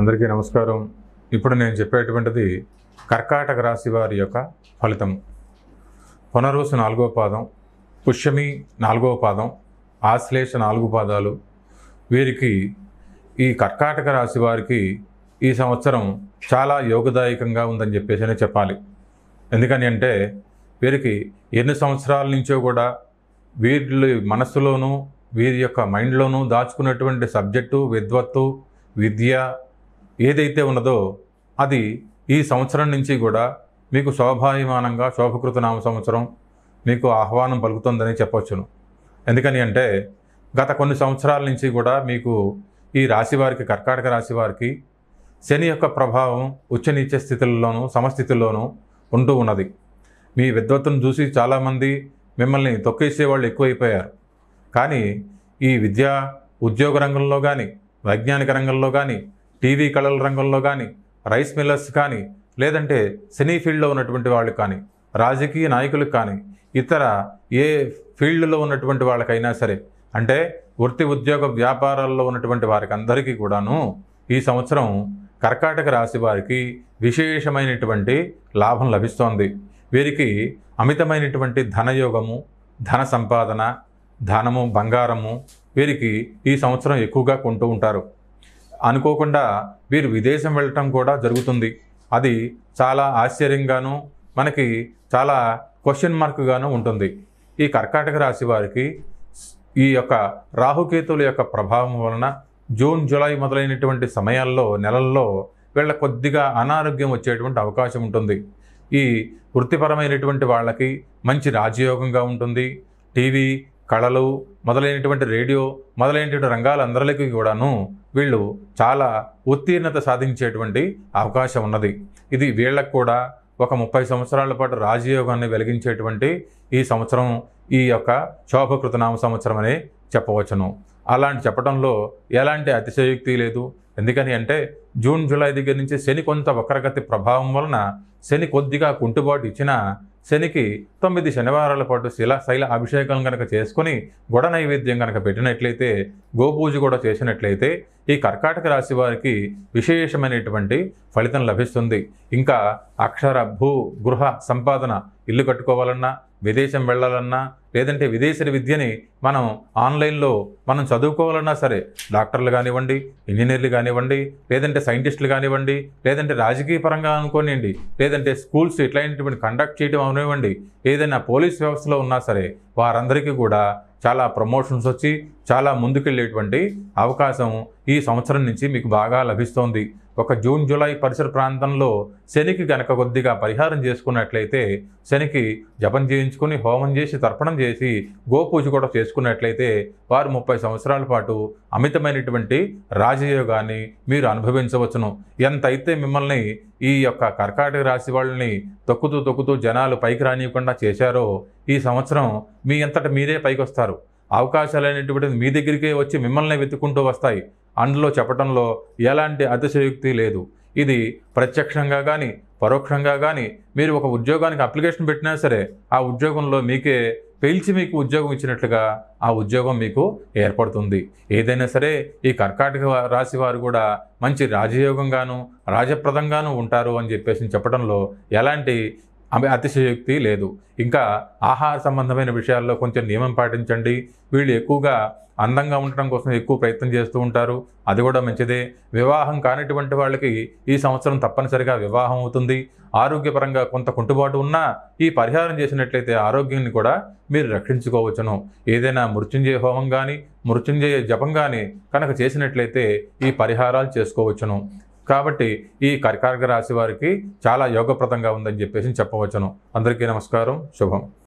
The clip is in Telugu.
అందరికీ నమస్కారం ఇప్పుడు నేను చెప్పేటువంటిది కర్కాటక రాశి వారి యొక్క ఫలితం పునర్వసు నాలుగో పాదం పుష్యమి నాలుగవ పాదం ఆశ్లేష నాలుగు పాదాలు వీరికి ఈ కర్కాటక రాశి వారికి ఈ సంవత్సరం చాలా యోగదాయకంగా ఉందని చెప్పేసి చెప్పాలి ఎందుకని అంటే వీరికి ఎన్ని సంవత్సరాల నుంచో కూడా వీరి మనస్సులోనూ వీరి యొక్క మైండ్లోనూ దాచుకున్నటువంటి సబ్జెక్టు విద్వత్తు విద్య ఏదైతే ఉన్నదో అది ఈ సంవత్సరం నుంచి కూడా మీకు శోభాయమానంగా శోభకృతనామ సంవత్సరం మీకు ఆహ్వానం పలుకుతుందని చెప్పవచ్చును ఎందుకని అంటే గత కొన్ని సంవత్సరాల నుంచి కూడా మీకు ఈ రాశి వారికి కర్కాటక రాశి వారికి శని యొక్క ప్రభావం నీచ స్థితుల్లోనూ సమస్థితుల్లోనూ ఉంటూ ఉన్నది మీ విద్వత్తును చూసి చాలామంది మిమ్మల్ని తొక్కేసే వాళ్ళు ఎక్కువైపోయారు కానీ ఈ విద్యా ఉద్యోగ రంగంలో కానీ వైజ్ఞానిక రంగంలో కానీ టీవీ కళల రంగంలో కానీ రైస్ మిల్లర్స్ కానీ లేదంటే సినీ ఫీల్డ్లో ఉన్నటువంటి వాళ్ళు కానీ రాజకీయ నాయకులకు కానీ ఇతర ఏ ఫీల్డ్లో ఉన్నటువంటి వాళ్ళకైనా సరే అంటే వృత్తి ఉద్యోగ వ్యాపారాల్లో ఉన్నటువంటి వారికి అందరికీ కూడాను ఈ సంవత్సరం కర్కాటక రాశి వారికి విశేషమైనటువంటి లాభం లభిస్తోంది వీరికి అమితమైనటువంటి ధనయోగము ధన సంపాదన ధనము బంగారము వీరికి ఈ సంవత్సరం ఎక్కువగా కొంటూ ఉంటారు అనుకోకుండా వీరు విదేశం వెళ్ళటం కూడా జరుగుతుంది అది చాలా ఆశ్చర్యంగాను మనకి చాలా క్వశ్చన్ మార్క్గాను ఉంటుంది ఈ కర్కాటక రాశి వారికి ఈ యొక్క రాహుకేతుల యొక్క ప్రభావం వలన జూన్ జూలై మొదలైనటువంటి సమయాల్లో నెలల్లో వీళ్ళ కొద్దిగా అనారోగ్యం వచ్చేటువంటి అవకాశం ఉంటుంది ఈ వృత్తిపరమైనటువంటి వాళ్ళకి మంచి రాజయోగంగా ఉంటుంది టీవీ కళలు మొదలైనటువంటి రేడియో మొదలైనటువంటి అందరికి కూడాను వీళ్ళు చాలా ఉత్తీర్ణత సాధించేటువంటి అవకాశం ఉన్నది ఇది వీళ్ళకు కూడా ఒక ముప్పై సంవత్సరాల పాటు రాజయోగాన్ని వెలిగించేటువంటి ఈ సంవత్సరం ఈ యొక్క శోభకృతనామ సంవత్సరం అని చెప్పవచ్చును అలాంటి చెప్పడంలో ఎలాంటి అతిశయోక్తి లేదు ఎందుకని అంటే జూన్ జూలై దగ్గర నుంచి శని కొంత వక్రగతి ప్రభావం వలన శని కొద్దిగా కుంటుబాటు ఇచ్చినా శనికి తొమ్మిది శనివారాల పాటు శిల శైల అభిషేకం కనుక చేసుకుని గొడ నైవేద్యం కనుక పెట్టినట్లయితే గోపూజ కూడా చేసినట్లయితే ఈ కర్కాటక రాశి వారికి విశేషమైనటువంటి ఫలితం లభిస్తుంది ఇంకా అక్షర భూ గృహ సంపాదన ఇల్లు కట్టుకోవాలన్నా విదేశం వెళ్ళాలన్నా లేదంటే విదేశీ విద్యని మనం ఆన్లైన్లో మనం చదువుకోవాలన్నా సరే డాక్టర్లు కానివ్వండి ఇంజనీర్లు కానివ్వండి లేదంటే సైంటిస్టులు కానివ్వండి లేదంటే రాజకీయ పరంగా అనుకోనివ్వండి లేదంటే స్కూల్స్ ఇట్లాంటివి కండక్ట్ చేయడం అనివ్వండి ఏదైనా పోలీస్ వ్యవస్థలో ఉన్నా సరే వారందరికీ కూడా చాలా ప్రమోషన్స్ వచ్చి చాలా ముందుకెళ్ళేటువంటి అవకాశం ఈ సంవత్సరం నుంచి మీకు బాగా లభిస్తోంది ఒక జూన్ జూలై పరిసర ప్రాంతంలో శనికి గనక కొద్దిగా పరిహారం చేసుకున్నట్లయితే శనికి జపం చేయించుకుని హోమం చేసి తర్పణం చేసి గోపూజ కూడా చేసుకున్నట్లయితే వారు ముప్పై సంవత్సరాల పాటు అమితమైనటువంటి రాజయోగాన్ని మీరు అనుభవించవచ్చును ఎంతైతే మిమ్మల్ని ఈ యొక్క కర్కాటక రాశి వాళ్ళని తొక్కుతూ తొక్కుతూ జనాలు పైకి రానియకుండా చేశారో ఈ సంవత్సరం మీ అంతటా మీరే పైకి వస్తారు అవకాశాలు అనేటువంటి మీ దగ్గరికే వచ్చి మిమ్మల్ని వెతుక్కుంటూ వస్తాయి అందులో చెప్పడంలో ఎలాంటి అతిశయోక్తి లేదు ఇది ప్రత్యక్షంగా కానీ పరోక్షంగా కానీ మీరు ఒక ఉద్యోగానికి అప్లికేషన్ పెట్టినా సరే ఆ ఉద్యోగంలో మీకే పేల్చి మీకు ఉద్యోగం ఇచ్చినట్లుగా ఆ ఉద్యోగం మీకు ఏర్పడుతుంది ఏదైనా సరే ఈ కర్కాటక రాశి వారు కూడా మంచి రాజయోగంగాను రాజప్రదంగాను ఉంటారు అని చెప్పేసి చెప్పడంలో ఎలాంటి ఆమె అతిశయోక్తి లేదు ఇంకా ఆహార సంబంధమైన విషయాల్లో కొంచెం నియమం పాటించండి వీళ్ళు ఎక్కువగా అందంగా ఉండటం కోసం ఎక్కువ ప్రయత్నం చేస్తూ ఉంటారు అది కూడా మంచిదే వివాహం కానిటువంటి వాళ్ళకి ఈ సంవత్సరం తప్పనిసరిగా వివాహం అవుతుంది ఆరోగ్యపరంగా కొంత కుంటుబాటు ఉన్నా ఈ పరిహారం చేసినట్లయితే ఆరోగ్యాన్ని కూడా మీరు రక్షించుకోవచ్చును ఏదైనా మృత్యుంజయ హోమం కానీ మృత్యుంజయ జపం కానీ కనుక చేసినట్లయితే ఈ పరిహారాలు చేసుకోవచ్చును కాబట్టి ఈ కర్కాటక రాశి వారికి చాలా యోగప్రదంగా ఉందని చెప్పేసి చెప్పవచ్చును అందరికీ నమస్కారం శుభం